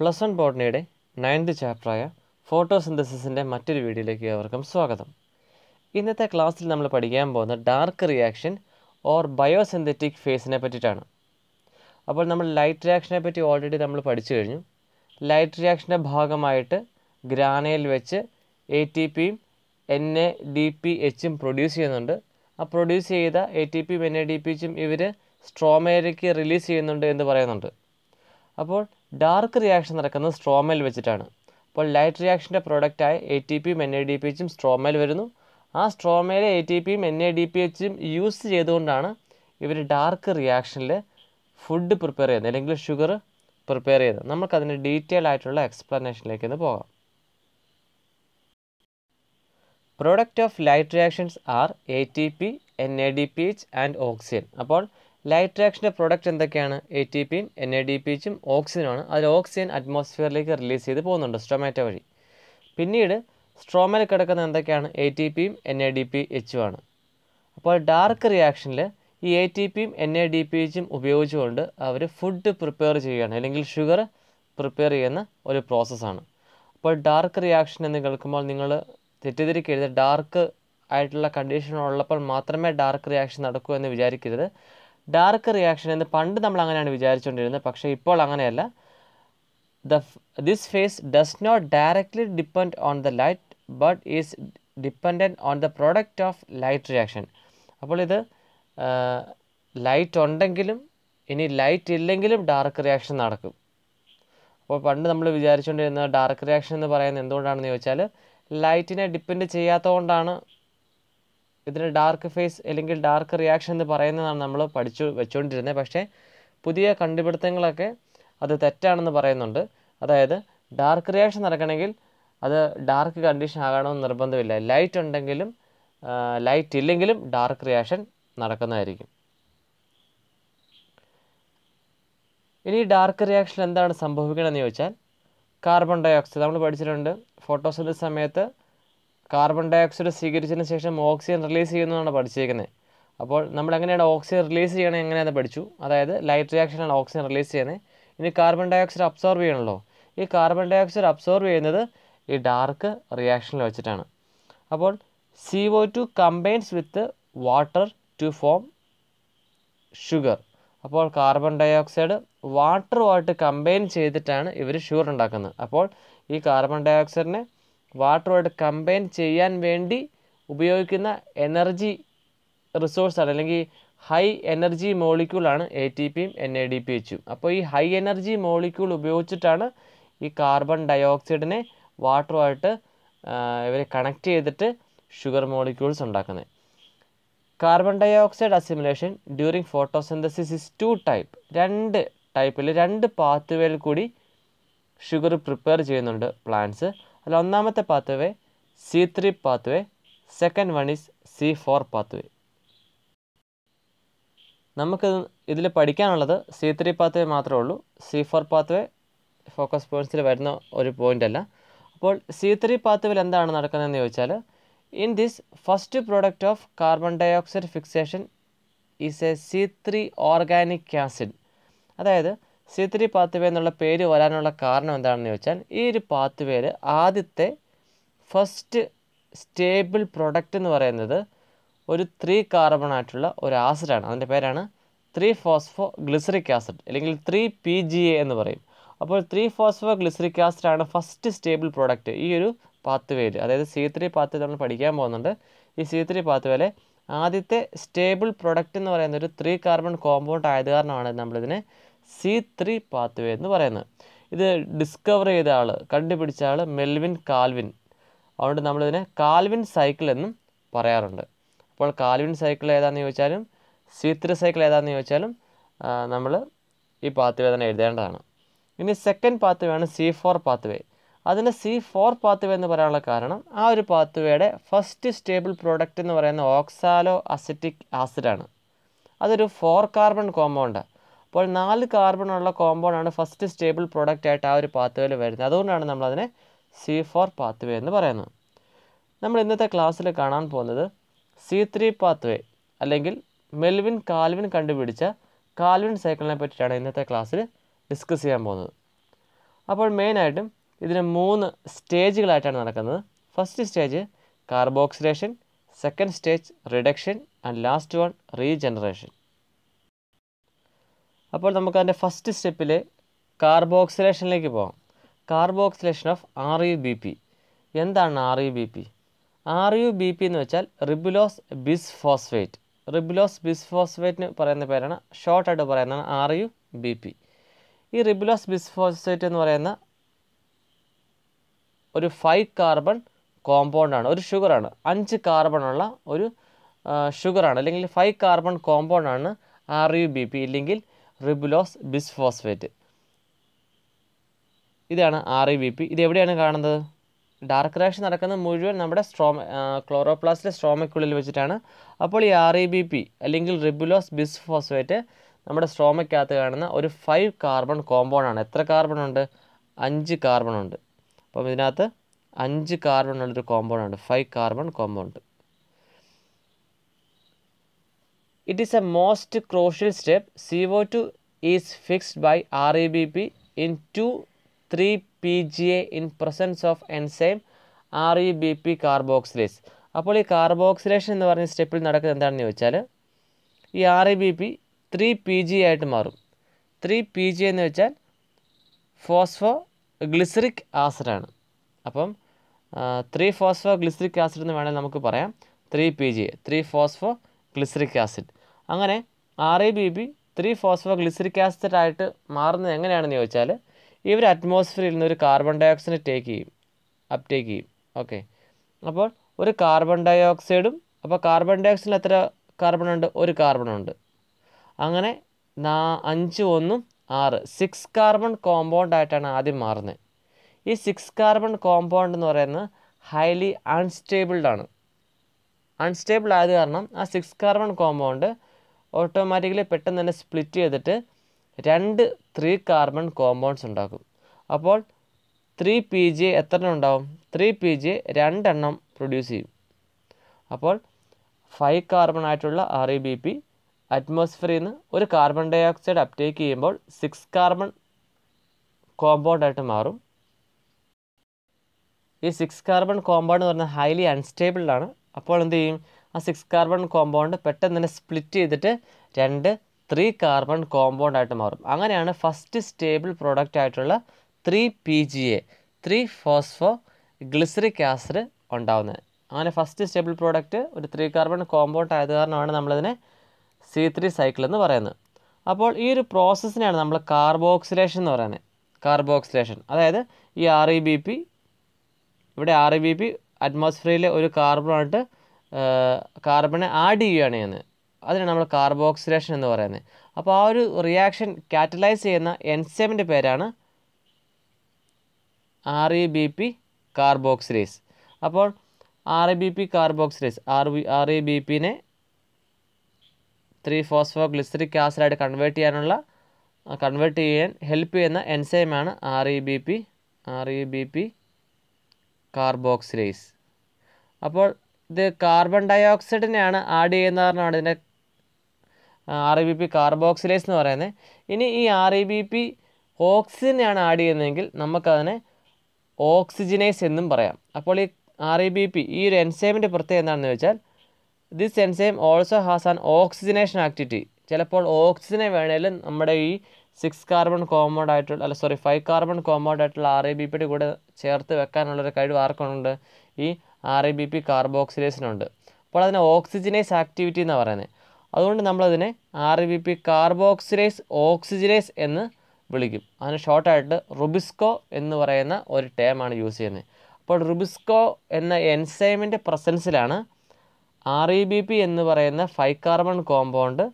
Plus one ബോട്ടണിയുടെ ninth ചാപ്റ്ററായ ഫോട്ടോസിന്തസിസിൻ്റെ മറ്റൊരു വീഡിയോയിലേക്ക് അവർക്കും സ്വാഗതം ഇന്നത്തെ ക്ലാസ്സിൽ നമ്മൾ പഠിക്കാൻ പോകുന്ന ഡാർക്ക് റിയാക്ഷൻ ഓർ ബയോസിന്തറ്റിക് ഫേസിനെ പറ്റിയിട്ടാണ് അപ്പോൾ നമ്മൾ ലൈറ്റ് റിയാക്ഷനെ പറ്റി ഓൾറെഡി നമ്മൾ പഠിച്ചു കഴിഞ്ഞു ലൈറ്റ് റിയാക്ഷൻ്റെ ഭാഗമായിട്ട് ഗ്രാനയിൽ വെച്ച് എ ടി പിയും എൻ എ ഡി പി എച്ചും പ്രൊഡ്യൂസ് ചെയ്യുന്നുണ്ട് ആ പ്രൊഡ്യൂസ് ചെയ്ത എ ടി പിയും എൻ എ ഡി പി എച്ചും ഇവർ സ്ട്രോമേരിക്ക് റിലീസ് ചെയ്യുന്നുണ്ട് എന്ന് പറയുന്നുണ്ട് അപ്പോൾ ഡാർക്ക് റിയാക്ഷൻ നടക്കുന്നത് സ്ട്രോമയിൽ വെച്ചിട്ടാണ് അപ്പോൾ ലൈറ്റ് റിയാക്ഷൻ്റെ പ്രോഡക്റ്റായ എ ടി പിയും എൻ എ ഡി പി എച്ചും സ്ട്രോമയിൽ വരുന്നു ആ സ്ട്രോമയിലെ എ ടി പിയും എൻ എ ഡി പി എച്ചും യൂസ് ചെയ്തുകൊണ്ടാണ് ഇവർ ഡാർക്ക് റിയാക്ഷനിൽ ഫുഡ് പ്രിപ്പയർ ചെയ്യുന്നത് അല്ലെങ്കിൽ ഷുഗർ പ്രിപ്പയർ ചെയ്യുന്നത് നമുക്കതിന് ഡീറ്റെയിൽ ആയിട്ടുള്ള എക്സ്പ്ലനേഷനിലേക്ക് ഇന്ന് പോകാം product of light reactions are A T P N A D P H and oxygen അപ്പോൾ ലൈറ്റ് ആക്ഷൻ്റെ പ്രൊഡക്റ്റ് എന്തൊക്കെയാണ് എ ടി പിയും എൻ എ ഡി പിച്ചും ഓക്സിജനുമാണ് അതിൽ ഓക്സിജൻ അറ്റ്മോസ്ഫിയറിലേക്ക് റിലീസ് ചെയ്ത് പോകുന്നുണ്ട് സ്ട്രോമാറ്റ വഴി പിന്നീട് സ്ട്രോമയിൽ കിടക്കുന്ന എന്തൊക്കെയാണ് എ ടി പിയും എൻ എ ഡി പി എച്ചും ആണ് അപ്പോൾ ഡാർക്ക് റിയാക്ഷനിൽ ഈ എ ടി പിയും എൻ എ ഡി പി എച്ചും ഉപയോഗിച്ചുകൊണ്ട് അവർ ഫുഡ് പ്രിപ്പയർ ചെയ്യുകയാണ് അല്ലെങ്കിൽ ഷുഗർ പ്രിപ്പയർ ചെയ്യുന്ന ഒരു പ്രോസസ്സാണ് അപ്പോൾ ഡാർക്ക് റിയാക്ഷൻ എന്ന് കേൾക്കുമ്പോൾ നിങ്ങൾ തെറ്റിദ്ധരിക്കരുത് ഡാർക്ക് ആയിട്ടുള്ള കണ്ടീഷൻ ഉള്ളപ്പോൾ മാത്രമേ ഡാർക്ക് റിയാക്ഷൻ നടക്കൂ എന്ന് വിചാരിക്കരുത് ഡാർക്ക് റിയാക്ഷൻ എന്ന് പണ്ട് നമ്മൾ അങ്ങനെയാണ് വിചാരിച്ചുകൊണ്ടിരുന്നത് പക്ഷേ ഇപ്പോൾ അങ്ങനെയല്ല the this phase does not directly depend on the light but is dependent on the product of light reaction അപ്പോൾ ഇത് ലൈറ്റ് ഉണ്ടെങ്കിലും ഇനി ലൈറ്റ് ഇല്ലെങ്കിലും ഡാർക്ക് റിയാക്ഷൻ നടക്കും അപ്പോൾ പണ്ട് നമ്മൾ വിചാരിച്ചുകൊണ്ടിരുന്ന ഡാർക്ക് റിയാക്ഷൻ എന്ന് പറയുന്നത് എന്തുകൊണ്ടാണെന്ന് ചോദിച്ചാൽ ലൈറ്റിനെ ഡിപ്പെൻഡ് ചെയ്യാത്തതുകൊണ്ടാണ് ഇതിന് ഡാർക്ക് ഫേസ് അല്ലെങ്കിൽ ഡാർക്ക് റിയാക്ഷൻ എന്ന് പറയുന്നതാണ് നമ്മൾ പഠിച്ചു വെച്ചുകൊണ്ടിരുന്നത് പക്ഷേ പുതിയ കണ്ടുപിടുത്തങ്ങളൊക്കെ അത് തെറ്റാണെന്ന് പറയുന്നുണ്ട് അതായത് ഡാർക്ക് റിയാക്ഷൻ നടക്കണമെങ്കിൽ അത് ഡാർക്ക് കണ്ടീഷൻ ആകണമെന്ന് നിർബന്ധമില്ല ലൈറ്റ് ഉണ്ടെങ്കിലും ലൈറ്റ് ഇല്ലെങ്കിലും ഡാർക്ക് റിയാക്ഷൻ നടക്കുന്നതായിരിക്കും ഇനി ഡാർക്ക് റിയാക്ഷൻ എന്താണ് സംഭവിക്കണമെന്ന് ചോദിച്ചാൽ കാർബൺ ഡയോക്സൈഡ് നമ്മൾ പഠിച്ചിട്ടുണ്ട് ഫോട്ടോസിൻ്റെ സമയത്ത് കാർബൺ ഡയോക്സൈഡ് സ്വീകരിച്ചതിന് ശേഷം ഓക്സിജൻ റിലീസ് ചെയ്യുന്നതാണ് പഠിച്ചേക്കുന്നത് അപ്പോൾ നമ്മൾ എങ്ങനെയാണ് ഓക്സിജൻ റിലീസ് ചെയ്യണത് എങ്ങനെയാണ് പഠിച്ചു അതായത് ലൈറ്റ് റിയാക്ഷനാണ് ഓക്സിജൻ റിലീസ് ചെയ്യുന്നത് ഇനി കാർബൺ ഡയോക്സൈഡ് അബ്സോർബ് ചെയ്യണമല്ലോ ഈ കാർബൺ ഡയോക്സൈഡ് അബ്സോർബ് ചെയ്യുന്നത് ഈ ഡാർക്ക് റിയാക്ഷനിൽ വെച്ചിട്ടാണ് അപ്പോൾ C O two combines with water to form sugar അപ്പോൾ കാർബൺ ഡയോക്സൈഡ് വാട്ടറുമായിട്ട് കമ്പൈൻ ചെയ്തിട്ടാണ് ഇവർ ഷുഗർ ഉണ്ടാക്കുന്നത് അപ്പോൾ ഈ കാർബൺ ഡയോക്സൈഡിനെ വാട്ടറുമായിട്ട് കമ്പയിൻ ചെയ്യാൻ വേണ്ടി ഉപയോഗിക്കുന്ന എനർജി റിസോഴ്സാണ് അല്ലെങ്കിൽ ഹൈ എനർജി മോളിക്യൂളാണ് എ ടി പിയും എൻ എ ഡി പി എച്ചും അപ്പോൾ ഈ ഹൈ എനർജി മോളിക്യൂൾ ഉപയോഗിച്ചിട്ടാണ് ഈ കാർബൺ ഡയോക്സൈഡിനെ വാട്ടറുമായിട്ട് ഇവരെ കണക്ട് ചെയ്തിട്ട് ഷുഗർ മോളിക്യൂൾസ് ഉണ്ടാക്കുന്നത് carbon dioxide assimilation during photosynthesis is two type രണ്ട് ടൈപ്പിൽ രണ്ട് പാത്തുവേയിൽ കൂടി ഷുഗർ പ്രിപ്പയർ ചെയ്യുന്നുണ്ട് പ്ലാന്റ്സ് അതിൽ ഒന്നാമത്തെ pathway C three pathway second one is C four pathway നമുക്ക് ഇതിൽ പഠിക്കാനുള്ളത് സി ത്രീ പാത്വേ മാത്രമേ ഉള്ളൂ സി ഫോർ പാത്വേ ഫോക്കസ് പോയിൻറ്റ്സിൽ വരുന്ന ഒരു പോയിൻ്റ് അല്ല അപ്പോൾ സി ത്രീ പാത്വേൽ എന്താണ് നടക്കുന്നതെന്ന് ചോദിച്ചാൽ in this first product of carbon dioxide fixation is a C three organic acid അതായത് ത്രീ പാത്ത് വേ എന്നുള്ള പേര് വരാനുള്ള കാരണം എന്താണെന്ന് ചോദിച്ചാൽ ഈ ഒരു പാത്ത് വേര് ആദ്യത്തെ ഫസ്റ്റ് സ്റ്റേബിൾ പ്രൊഡക്റ്റ് എന്ന് പറയുന്നത് ഒരു ത്രീ കാർബൺ ആയിട്ടുള്ള ഒരു ആസിഡാണ് അതിൻ്റെ പേരാണ് ത്രീ ഫോസ്ഫോ ഗ്ലിസറിക് ആസിഡ് അല്ലെങ്കിൽ ത്രീ പി ജി എ എന്ന് പറയും അപ്പോൾ ത്രീ ഫോസ്ഫോ ഗ്ലിസറിക് ആണ് ഫസ്റ്റ് സ്റ്റേബിൾ പ്രോഡക്റ്റ് ഈ ഒരു പാത്ത് വേര് അതായത് സി ത്രീ പാത്ത് നമ്മൾ പഠിക്കാൻ പോകുന്നുണ്ട് ഈ സി ത്രീ പാത്ത് വേലെ ആദ്യത്തെ സ്റ്റേബിൾ പ്രൊഡക്റ്റ് എന്ന് പറയുന്ന ഒരു ത്രീ കാർബൺ കോമ്പൗണ്ട് ആയത് കാരണമാണ് നമ്മളിതിനെ സി ത്രീ പാത്വേ എന്ന് പറയുന്നത് ഇത് ഡിസ്കവർ ചെയ്ത ആൾ കണ്ടുപിടിച്ച ആൾ മെൽവിൻ കാൽവിൻ അതുകൊണ്ട് നമ്മളിതിനെ കാൽവിൻ സൈക്കിൾ എന്നും പറയാറുണ്ട് അപ്പോൾ കാൽവിൻ സൈക്കിൾ ഏതാണെന്ന് ചോദിച്ചാലും സി ത്രീ സൈക്കിൾ ഏതാണെന്ന് ചോദിച്ചാലും നമ്മൾ ഈ പാത്വേ തന്നെ എഴുതേണ്ടതാണ് ഇനി സെക്കൻഡ് പാത്വേ ആണ് സി ഫോർ പാത്വേ വേ അതിന് സി ഫോർ പാത്വേ എന്ന് പറയാനുള്ള കാരണം ആ ഒരു പാത്വേയുടെ ഫസ്റ്റ് സ്റ്റേബിൾ പ്രോഡക്റ്റ് എന്ന് പറയുന്ന ഓക്സാലോ അസറ്റിക് ആസിഡാണ് അതൊരു ഫോർ കാർബൺ കോമ്പൗണ്ടാണ് അപ്പോൾ നാല് കാർബൺ ഉള്ള കോമ്പൗണ്ടാണ് ഫസ്റ്റ് സ്റ്റേബിൾ പ്രോഡക്റ്റ് ആയിട്ട് ആ ഒരു പാത്വേയിൽ വരുന്നത് അതുകൊണ്ടാണ് അതിനെ സി ഫോർ പാത്വേ എന്ന് പറയുന്നത് നമ്മൾ ഇന്നത്തെ ക്ലാസ്സിൽ കാണാൻ പോകുന്നത് സി ത്രീ പാത്വേ അല്ലെങ്കിൽ മെൽവിൻ കാൽവിൻ കണ്ടുപിടിച്ച കാൽവിൻ സൈക്കിളിനെ പറ്റിയിട്ടാണ് ഇന്നത്തെ ക്ലാസ്സിൽ ഡിസ്കസ് ചെയ്യാൻ പോകുന്നത് അപ്പോൾ മെയിനായിട്ടും ഇതിന് മൂന്ന് സ്റ്റേജുകളായിട്ടാണ് നടക്കുന്നത് first stage carboxylation second stage reduction and last one regeneration അപ്പോൾ നമുക്ക് അതിൻ്റെ ഫസ്റ്റ് സ്റ്റെപ്പിൽ കാർബോക്സിലേഷനിലേക്ക് പോകാം carboxylation of R U B P എന്താണ് R U B P R U B P എന്ന് വെച്ചാൽ ribulose bisphosphate ribulose bis ഫോസ്ഫേറ്റിന് പറയുന്ന പേരാണ് ഷോർട്ടായിട്ട് പറയുന്നതാണ് ആർ യു ബി പി ഈ റിബുലോസ് ബിസ് ഫോസ്ഫേറ്റ് എന്ന് പറയുന്ന ഒരു ഫൈവ് കാർബൺ കോമ്പൗണ്ടാണ് ഒരു ഷുഗറാണ് അഞ്ച് കാർബണുള്ള ഒരു ഷുഗറാണ് അല്ലെങ്കിൽ ഫൈവ് കാർബൺ കോമ്പൗണ്ടാണ് ആർ യു ബി പി ഇല്ലെങ്കിൽ റിബുലോസ് ബിസ്ഫോസ്ഫേറ്റ് ഇതാണ് ആർ ഇ ബി പി ഇത് എവിടെയാണ് കാണുന്നത് ഡാർക്ക് റാഷ് നടക്കുന്ന മുഴുവൻ നമ്മുടെ സ്ട്രോമ ക്ലോറോപ്ലാസ്റ്റിലെ സ്ട്രോമയ്ക്കുള്ളിൽ വെച്ചിട്ടാണ് അപ്പോൾ ഈ ആർ ഇ ബി പി അല്ലെങ്കിൽ റിബുലോസ് ബിസ്ഫോസ്ഫേറ്റ് നമ്മുടെ സ്ട്രോമയ്ക്കകത്ത് കാണുന്ന ഒരു ഫൈവ് കാർബൺ കോമ്പൗണ്ടാണ് എത്ര കാർബൺ ഉണ്ട് അഞ്ച് കാർബൺ ഉണ്ട് അപ്പം ഇതിനകത്ത് അഞ്ച് കാർബൺ ഉള്ളൊരു കോമ്പൗണ്ട് ഉണ്ട് five carbon compound it is is a most crucial step C O two fixed by R most B P into three P G A in presence of enzyme R E B P carboxylase അപ്പോൾ ഈ carboxylation എന്ന് പറഞ്ഞ സ്റ്റെപ്പിൽ നടക്കുന്നത് എന്താണെന്ന് ചോദിച്ചാൽ ഈ R E B P three P G ആയിട്ട് മാറും ത്രീ പി ജി എന്ന് വെച്ചാൽ ഫോസ്ഫോ ഗ്ലിസറിക് ആസിഡാണ് അപ്പം ത്രീ ഫോസ്ഫോ ഗ്ലിസറിക് ആസിഡ് എന്ന് വേണമെങ്കിൽ നമുക്ക് പറയാം three P G three phosphoglyceric acid അങ്ങനെ R I B B three phosphoglyceric acid ആയിട്ട് മാറുന്നത് എങ്ങനെയാണെന്ന് ചോദിച്ചാൽ ഇവർ അറ്റ്മോസ്ഫിയറിൽ നിന്ന് ഒരു കാർബൺ ഡയോക്സൈഡ് ടേക്ക് ചെയ്യും ടേക്ക് ചെയ്യും ഓക്കെ അപ്പോൾ ഒരു കാർബൺ ഡയോക്സൈഡും അപ്പോൾ കാർബൺ ഡയോക്സൈഡിൽ എത്ര കാർബൺ ഉണ്ട് ഒരു കാർബൺ ഉണ്ട് അങ്ങനെ നാ അഞ്ച് ഒന്നും ആറ് സിക്സ് കാർബൺ കോമ്പൗണ്ട് ആയിട്ടാണ് ആദ്യം മാറുന്നത് ഈ സിക്സ് കാർബൺ കോമ്പൗണ്ട് എന്ന് പറയുന്നത് ഹൈലി അൺസ്റ്റേബിൾഡ് ആണ് അൺസ്റ്റേബിൾ ആയത് കാരണം ആ സിക്സ് കാർബൺ കോമ്പൗണ്ട് ഓട്ടോമാറ്റിക്കലി പെട്ടെന്ന് തന്നെ സ്പ്ലിറ്റ് ചെയ്തിട്ട് രണ്ട് ത്രീ കാർബൺ കോമ്പൗണ്ട്സ് ഉണ്ടാക്കും അപ്പോൾ ത്രീ പി ജി എത്ര എണ്ണം ഉണ്ടാവും ത്രീ പി ജി രണ്ടെണ്ണം പ്രൊഡ്യൂസ് ചെയ്യും അപ്പോൾ ഫൈവ് കാർബൺ ആയിട്ടുള്ള ആർ ഇ ബി പി അറ്റ്മോസ്ഫിയറിൽ നിന്ന് ഒരു കാർബൺ ഡൈ ഓക്സൈഡ് അപ്ടേക്ക് ചെയ്യുമ്പോൾ സിക്സ് കാർബൺ കോമ്പൗണ്ട് ആയിട്ട് മാറും ഈ സിക്സ് കാർബൺ കോമ്പൗണ്ട് എന്ന് പറഞ്ഞാൽ ഹൈലി അൺസ്റ്റേബിളാണ് അപ്പോൾ എന്ത് ചെയ്യും ആ സിക്സ് കാർബൺ കോമ്പൗണ്ട് പെട്ടെന്ന് തന്നെ സ്പ്ലിറ്റ് ചെയ്തിട്ട് രണ്ട് ത്രീ കാർബൺ കോമ്പൗണ്ട് ആയിട്ട് മാറും അങ്ങനെയാണ് ഫസ്റ്റ് സ്റ്റേബിൾ പ്രോഡക്റ്റ് ആയിട്ടുള്ള three P G A three phosphoglyceric acid ഉണ്ടാവുന്നത് അങ്ങനെ ഫസ്റ്റ് സ്റ്റേബിൾ പ്രോഡക്റ്റ് ഒരു ത്രീ കാർബൺ കോമ്പൗണ്ട് ആയത് കാരണമാണ് നമ്മളതിനെ സി ത്രീ സൈക്കിൾ എന്ന് പറയുന്നത് അപ്പോൾ ഈ ഒരു പ്രോസസ്സിനെയാണ് നമ്മൾ കാർബോക്സിലേഷൻ എന്ന് പറയുന്നത് കാർബോക്സിലേഷൻ അതായത് ഈ ആർ ഇ ബി പി ഇവിടെ ആർ ഇ ബി പി അറ്റ്മോസ്ഫിയറിലെ ഒരു കാർബണായിട്ട് കാർബണെ ആഡ് ചെയ്യുകയാണ് ചെയ്യുന്നത് അതിനാണ് നമ്മൾ കാർബോക്സിലേഷൻ എന്ന് പറയുന്നത് അപ്പോൾ ആ ഒരു റിയാക്ഷൻ കാറ്റലൈസ് ചെയ്യുന്ന എൻസെമിൻ്റെ പേരാണ് R E B P carboxylase അപ്പോൾ R E B P carboxylase R B R E B പിന്നെ ത്രീ ഫോസ്ഫോ ഗ്ലിസറിക് ആസിഡായിട്ട് കൺവേർട്ട് ചെയ്യാനുള്ള കൺവേർട്ട് ചെയ്യാൻ ഹെൽപ്പ് ചെയ്യുന്ന എൻസൈമാണ് R E B P R E B P carboxylase അപ്പോൾ ഇത് കാർബൺ ഓക്സൈഡിനെയാണ് ആഡ് ചെയ്യുന്ന കാരണമാണ് ഇതിൻ്റെ R E B P carboxylase എന്ന് പറയുന്നത് ഇനി ഈ ആർ ഇ ബി പി ഓക്സിജനെയാണ് ആഡ് ചെയ്യുന്നതെങ്കിൽ നമുക്കതിനെ ഓക്സിജനൈസ് എന്നും പറയാം അപ്പോൾ ഈ ആർ ഇ ബി പി ഈ ഒരു എൻസൈമിൻ്റെ പ്രത്യേകത എന്താണെന്ന് വെച്ചാൽ this enzyme also has an oxygenation activity ചിലപ്പോൾ ഓക്സിജനെ വേണേലും നമ്മുടെ ഈ സിക്സ് കാർബൺ കോമ്പൗണ്ട് ആയിട്ടുള്ള അല്ല സോറി ഫൈവ് കാർബൺ കോമ്പൗണ്ട് ആയിട്ടുള്ള ആർ എ e ബി പിയുടെ കൂടെ ചേർത്ത് വെക്കാനുള്ളൊരു കഴിവ് ആർക്കുണ്ട് ഈ ആർ എ ബി പി കാർബോക്സിലേസിനുണ്ട് അപ്പോൾ അതിനെ ഓക്സിജനൈസ് ആക്ടിവിറ്റി എന്ന് പറയുന്നത് അതുകൊണ്ട് നമ്മളതിനെ R A B P carboxylase oxygenase എന്ന് വിളിക്കും അതിന് ഷോർട്ടായിട്ട് റുബിസ്കോ എന്ന് പറയുന്ന ഒരു ടേമാണ് യൂസ് ചെയ്യുന്നത് അപ്പോൾ റുബിസ്കോ എന്ന എൻസൈമിൻ്റെ പ്രസൻസിലാണ് ആർ ഇ ബി പി എന്ന് പറയുന്ന ഫൈവ് കാർബൺ കോമ്പൗണ്ട്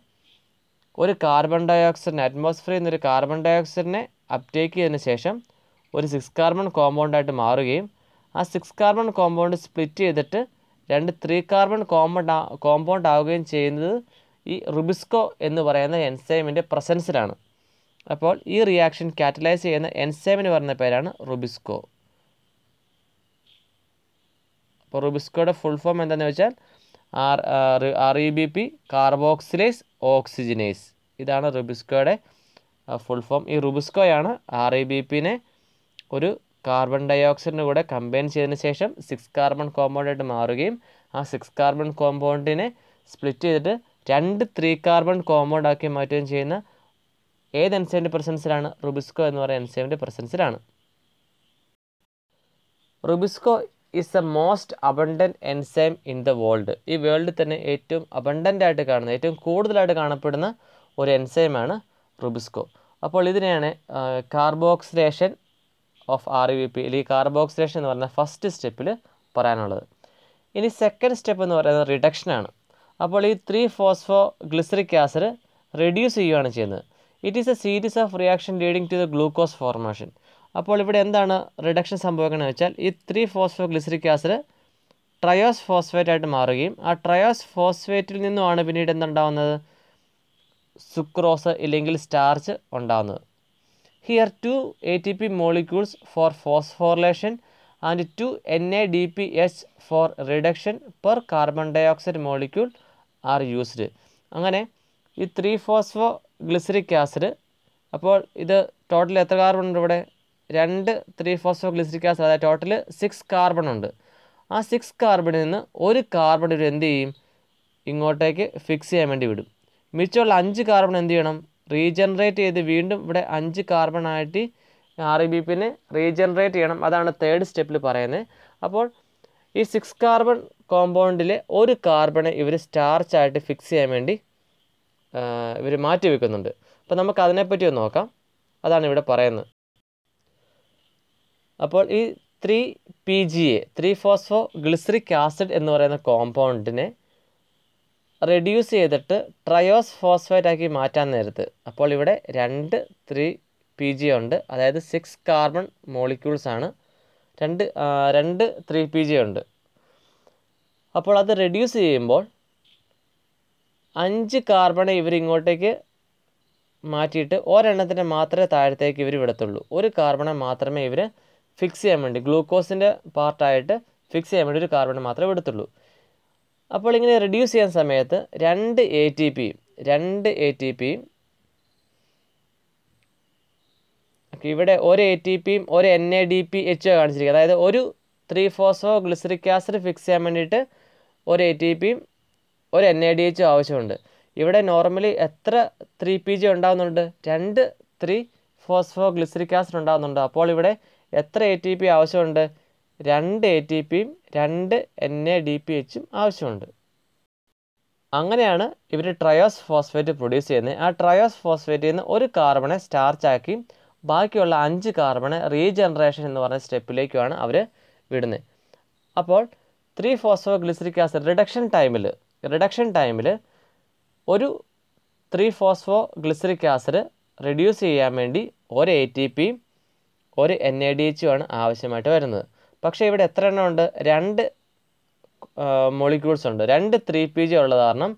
ഒരു കാർബൺ ഡയോക്സൈഡിന് അറ്റ്മോസ്ഫിയർ എന്നൊരു കാർബൺ ഡയോക്സൈഡിനെ അപ്റ്റേക്ക് ചെയ്തതിന് ശേഷം ഒരു സിക്സ് കാർബൺ കോമ്പൗണ്ടായിട്ട് മാറുകയും ആ സിക്സ് കാർബൺ കോമ്പൗണ്ട് സ്പ്ലിറ്റ് ചെയ്തിട്ട് രണ്ട് ത്രീ കാർബൺ കോമ്പൗണ്ട് കോമ്പൗണ്ട് ആവുകയും ചെയ്യുന്നത് ഈ റുബിസ്കോ എന്ന് പറയുന്ന എൻസൈമിൻ്റെ പ്രസൻസിലാണ് അപ്പോൾ ഈ റിയാക്ഷൻ കാറ്റലൈസ് ചെയ്യുന്ന എൻസൈമിന് പറയുന്ന പേരാണ് റുബിസ്കോ അപ്പോൾ റുബിസ്കോയുടെ ഫുൾ ഫോം എന്താണെന്ന് വെച്ചാൽ R R E B P carboxylase oxygenase ഇതാണ് റുബിസ്കോയുടെ ഫുൾ ഫോം ഈ റുബിസ്കോയാണ് ആർ ഇ ബി പിനെ ഒരു കാർബൺ ഡൈ ഓക്സൈഡിന് കൂടെ കമ്പൈൻ ചെയ്തതിന് ശേഷം സിക്സ് കാർബൺ കോമ്പൗണ്ടായിട്ട് മാറുകയും ആ സിക്സ് കാർബൺ കോമ്പൗണ്ടിനെ സ്പ്ലിറ്റ് ചെയ്തിട്ട് രണ്ട് ത്രീ കാർബൺ കോമ്പൗണ്ട് ആക്കി മാറ്റുകയും ചെയ്യുന്ന ഏത് എൻസൈമിൻ്റെ പ്രസൻസിലാണ് റുബിസ്കോ എന്ന് പറയുന്ന എൻസൈമിൻ്റെ പ്രസൻസിലാണ് rubisco is a most abundant enzyme in the world ഈ വേൾഡിൽ തന്നെ ഏറ്റവും അബണ്ടൻ്റ് ആയിട്ട് കാണുന്ന ഏറ്റവും കൂടുതലായിട്ട് കാണപ്പെടുന്ന ഒരു എൻസൈമാണ് റുബിസ്കോ അപ്പോൾ ഇതിനെയാണ് carboxylation of R V P അല്ലെങ്കിൽ കാർബോക്സിലേഷൻ എന്ന് പറയുന്ന ഫസ്റ്റ് സ്റ്റെപ്പിൽ പറയാനുള്ളത് ഇനി സെക്കൻഡ് സ്റ്റെപ്പ് എന്ന് പറയുന്നത് റിഡക്ഷനാണ് അപ്പോൾ ഈ three phosphoglyceric acid reduce ചെയ്യുകയാണ് ചെയ്യുന്നത് it is a series of reaction leading to the glucose formation അപ്പോൾ ഇവിടെ എന്താണ് റിഡക്ഷൻ സംഭവിക്കുന്നത് വെച്ചാൽ ഈ three phosphoglyceric acid triose phosphate ആയിട്ട് മാറുകയും ആ ട്രയോസ് ഫോസ്ഫേറ്റിൽ നിന്നുമാണ് പിന്നീട് എന്തുണ്ടാവുന്നത് സുക്രോസ് ഇല്ലെങ്കിൽ സ്റ്റാർച്ച് ഉണ്ടാകുന്നത് here two A T P molecules for phosphorylation and two N A D P H for reduction per carbon dioxide molecule are used അങ്ങനെ ഈ ത്രീ ഫോസ്ഫോ ഗ്ലിസറിക് ആസിഡ് അപ്പോൾ ഇത് ടോട്ടൽ എത്ര carbon ഉണ്ട് ഇവിടെ രണ്ട് three phosphoglyceric acid അതായത് total six carbon ഉണ്ട് ആ സിക്സ് കാർബണിൽ നിന്ന് ഒരു കാർബൺ ഇവർ എന്ത് ചെയ്യും ഇങ്ങോട്ടേക്ക് ഫിക്സ് ചെയ്യാൻ വേണ്ടി വിടും മിച്ചമുള്ള അഞ്ച് കാർബൺ എന്ത് ചെയ്യണം റീജനറേറ്റ് ചെയ്ത് വീണ്ടും ഇവിടെ അഞ്ച് കാർബണായിട്ട് ആർ ഇ e ബി പിന്നെ റീജനറേറ്റ് ചെയ്യണം അതാണ് തേർഡ് സ്റ്റെപ്പിൽ പറയുന്നത് അപ്പോൾ ഈ സിക്സ് കാർബൺ കോമ്പൗണ്ടിലെ ഒരു കാർബണെ ഇവർ സ്റ്റാർച്ചായിട്ട് ഫിക്സ് ചെയ്യാൻ വേണ്ടി ഇവർ മാറ്റി വെക്കുന്നുണ്ട് അപ്പോൾ നമുക്ക് അതിനെപ്പറ്റി ഒന്ന് നോക്കാം അതാണ് ഇവിടെ പറയുന്നത് അപ്പോൾ ഈ three P G A three phosphoglyceric acid എന്ന് പറയുന്ന കോമ്പൗണ്ടിനെ റെഡ്യൂസ് ചെയ്തിട്ട് ട്രയോസ് ഫോസ്ഫേറ്റ് ആക്കി മാറ്റാൻ നേരത്ത് അപ്പോൾ ഇവിടെ രണ്ട് ത്രീ പി ജി ഉണ്ട് അതായത് സിക്സ് കാർബൺ മോളിക്യൂൾസ് ആണ് രണ്ട് രണ്ട് ത്രീ പി ജി ഉണ്ട് അപ്പോൾ അത് റെഡ്യൂസ് ചെയ്യുമ്പോൾ അഞ്ച് കാർബണെ ഇവർ ഇങ്ങോട്ടേക്ക് മാറ്റിയിട്ട് ഒരെണ്ണത്തിനെ മാത്രമേ താഴത്തേക്ക് ഇവർ വിടത്തുള്ളൂ ഒരു കാർബണെ മാത്രമേ ഇവർ ഫിക്സ് ചെയ്യാൻ വേണ്ടി ഗ്ലൂക്കോസിൻ്റെ പാർട്ടായിട്ട് ഫിക്സ് ചെയ്യാൻ വേണ്ടി ഒരു കാർബൺ മാത്രമേ വിടത്തുള്ളൂ അപ്പോൾ ഇങ്ങനെ റെഡ്യൂസ് ചെയ്യാൻ സമയത്ത് രണ്ട് എ ടി പി രണ്ട് എ ടി പിയും ഇവിടെ ഒരു എ ടി പിയും ഒരു N A D P H കാണിച്ചിരിക്കുക അതായത് ഒരു three phosphoglyceric acid fix ചെയ്യാൻ വേണ്ടിയിട്ട് ഒരു എ ടി പിയും ഒരു എൻ എ ഡി എച്ചും ആവശ്യമുണ്ട് ഇവിടെ നോർമലി എത്ര ത്രീ പി ജി ഉണ്ടാകുന്നുണ്ട് രണ്ട് ത്രീ ഫോസ്ഫോ ഗ്ലിസറിക് ആസിഡ് ഉണ്ടാകുന്നുണ്ട് അപ്പോൾ ഇവിടെ എത്ര എ ടി പി ആവശ്യമുണ്ട് രണ്ട് എ ടി പിയും രണ്ട് എൻ എ ഡി പി എച്ചും ആവശ്യമുണ്ട് അങ്ങനെയാണ് ഇവർ ട്രയോസ് ഫോസ്ഫേറ്റ് പ്രൊഡ്യൂസ് ചെയ്യുന്നത് ആ ട്രയോസ് ഫോസ്ഫേറ്റിൽ നിന്ന് ഒരു കാർബണെ സ്റ്റാർച്ചാക്കി ബാക്കിയുള്ള അഞ്ച് കാർബണെ റീജനറേഷൻ എന്ന് പറഞ്ഞ സ്റ്റെപ്പിലേക്കുമാണ് അവർ വിടുന്നത് അപ്പോൾ three phosphoglyceric acid reduction ടൈമിൽ റിഡക്ഷൻ ടൈമിൽ ഒരു three phosphoglyceric acid reduce ചെയ്യാൻ വേണ്ടി ഒരു എ ടി പിയും ഒരു എൻ എ ഡി എച്ചുമാണ് ആവശ്യമായിട്ട് വരുന്നത് പക്ഷേ ഇവിടെ എത്ര എണ്ണം ഉണ്ട് രണ്ട് മോളിക്യൂൾസ് ഉണ്ട് രണ്ട് ത്രീ പി ജി ഉള്ളത് കാരണം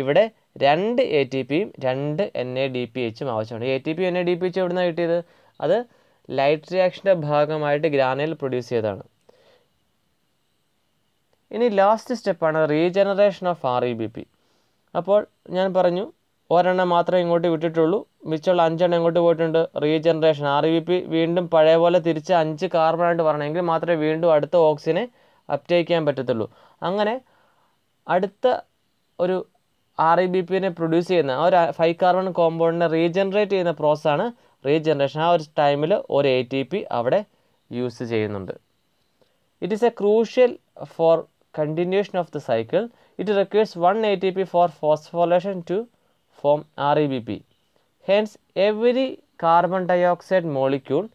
ഇവിടെ രണ്ട് എ ടി പിയും രണ്ട് എൻ എ ഡി പി എച്ചും ആവശ്യമുണ്ട് A T P N A D P H എവിടുന്ന കിട്ടിയത് അത് ലൈറ്റ് റിയാക്ഷൻ്റെ ഭാഗമായിട്ട് ഗ്രാനയിൽ പ്രൊഡ്യൂസ് ചെയ്തതാണ് ഇനി ലാസ്റ്റ് സ്റ്റെപ്പാണ് regeneration of R E B P അപ്പോൾ ഞാൻ പറഞ്ഞു ഒരെണ്ണം മാത്രമേ ഇങ്ങോട്ട് വിട്ടിട്ടുള്ളൂ മിച്ചമുള്ള അഞ്ചെണ്ണം ഇങ്ങോട്ട് പോയിട്ടുണ്ട് റീജനറേഷൻ ആർ വി പി വീണ്ടും പഴയ പോലെ തിരിച്ച് അഞ്ച് കാർബണായിട്ട് വരണമെങ്കിൽ മാത്രമേ വീണ്ടും അടുത്ത ഓക്സിജനെ അപ്റ്റേക്ക് ചെയ്യാൻ പറ്റത്തുള്ളൂ അങ്ങനെ അടുത്ത ഒരു ആർ ഇ ബി പിന്നെ പ്രൊഡ്യൂസ് ചെയ്യുന്ന ആ ഒരു ഫൈവ് കാർബൺ കോമ്പൗണ്ടിനെ റീജനറേറ്റ് ചെയ്യുന്ന പ്രോസസ്സാണ് റീജനറേഷൻ ആ ഒരു ടൈമിൽ ഒരു എ ടി പി അവിടെ യൂസ് ചെയ്യുന്നുണ്ട് it is a crucial for continuation of the cycle it requires one A T P for phosphorylation to form REBP. Hence, every carbon dioxide molecule,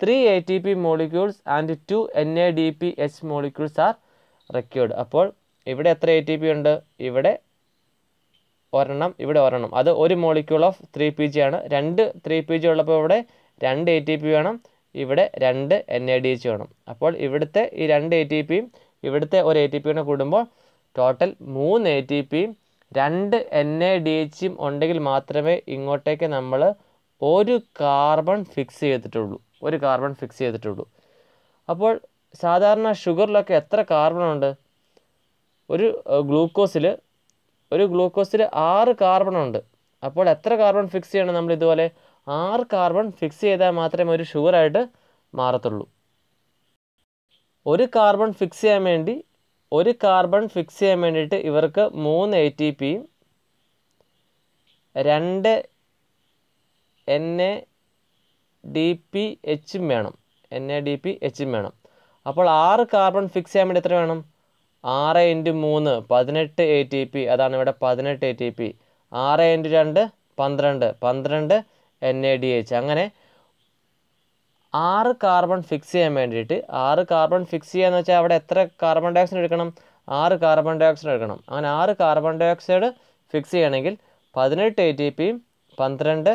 3 ATP molecules and 2 NADPH molecules are required. അപ്പോൾ ഇവിടെ എത്ര A T P ഉണ്ട് ഇവിടെ ഒരെണ്ണം ഇവിടെ ഒരെണ്ണം അത് ഒരു molecule of three P G ആണ് രണ്ട് ത്രീ പി ജി ഉള്ളപ്പോൾ ഇവിടെ രണ്ട് എ ടി പി വേണം ഇവിടെ രണ്ട് എൻ എ ഡി എച്ച് വേണം അപ്പോൾ ഇവിടുത്തെ ഈ രണ്ട് എ ടി പിയും ഇവിടുത്തെ ഒരു എ ടി പിയും കൂടെ കൂടുമ്പോൾ ടോട്ടൽ മൂന്ന് എ ടി പിയും രണ്ട് എൻ എ ഡി എച്ചും ഉണ്ടെങ്കിൽ മാത്രമേ ഇങ്ങോട്ടേക്ക് നമ്മൾ ഒരു കാർബൺ ഫിക്സ് ചെയ്തിട്ടുള്ളൂ ഒരു കാർബൺ ഫിക്സ് ചെയ്തിട്ടുള്ളൂ അപ്പോൾ സാധാരണ ഷുഗറിലൊക്കെ എത്ര കാർബൺ ഉണ്ട് ഒരു ഗ്ലൂക്കോസിൽ ഒരു ഗ്ലൂക്കോസിൽ ആറ് കാർബൺ ഉണ്ട് അപ്പോൾ എത്ര കാർബൺ ഫിക്സ് ചെയ്യണം നമ്മൾ ഇതുപോലെ ആറ് കാർബൺ ഫിക്സ് ചെയ്താൽ മാത്രമേ ഒരു ഷുഗറായിട്ട് മാറത്തുള്ളൂ ഒരു കാർബൺ ഫിക്സ് ചെയ്യാൻ വേണ്ടി ഒരു കാർബൺ ഫിക്സ് ചെയ്യാൻ വേണ്ടിയിട്ട് ഇവർക്ക് മൂന്ന് എ ടി പി രണ്ട് എൻ എ ഡി പി എച്ചും വേണം എൻ എ ഡി പി എച്ചും വേണം അപ്പോൾ ആറ് കാർബൺ ഫിക്സ് ചെയ്യാൻ വേണ്ടി എത്ര വേണം ആറ് ഇൻറ്റു മൂന്ന് പതിനെട്ട് എ ടി പി അതാണ് ഇവിടെ പതിനെട്ട് എ ടി പി ആറ് ഇൻറ്റു രണ്ട് പന്ത്രണ്ട് പന്ത്രണ്ട് എൻ എ ഡി എച്ച് അങ്ങനെ ആറ് കാർബൺ ഫിക്സ് ചെയ്യാൻ വേണ്ടിയിട്ട് ആറ് കാർബൺ ഫിക്സ് ചെയ്യാന്ന് വെച്ചാൽ അവിടെ എത്ര കാർബൺ ഡൈ എടുക്കണം ആറ് കാർബൺ ഡൈ എടുക്കണം അങ്ങനെ ആറ് കാർബൺ ഡൈ ഓക്സൈഡ് ഫിക്സ് ചെയ്യണമെങ്കിൽ പതിനെട്ട് എ ടി പിയും പന്ത്രണ്ട്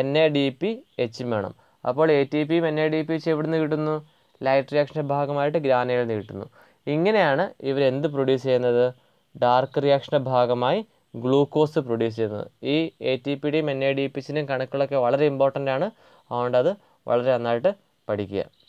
എൻ എ ഡി പി എച്ചും വേണം അപ്പോൾ എ ടി പിയും N A D P H എവിടെ നിന്ന് കിട്ടുന്നു ലൈറ്റ് റിയാക്ഷൻ്റെ ഭാഗമായിട്ട് ഗ്രാനയിൽ നിന്ന് കിട്ടുന്നു ഇങ്ങനെയാണ് ഇവരെന്ത് പ്രൊഡ്യൂസ് ചെയ്യുന്നത് ഡാർക്ക് റിയാക്ഷൻ്റെ ഭാഗമായി ഗ്ലൂക്കോസ് പ്രൊഡ്യൂസ് ചെയ്യുന്നത് ഈ എ ടി പിയുടെയും എൻ എ ഡി പി എച്ചിൻ്റെയും കണക്കുകളൊക്കെ വളരെ ഇമ്പോർട്ടൻ്റ് ആണ് അതുകൊണ്ട് അത് വളരെ നന്നായിട്ട് പഠിക്കുക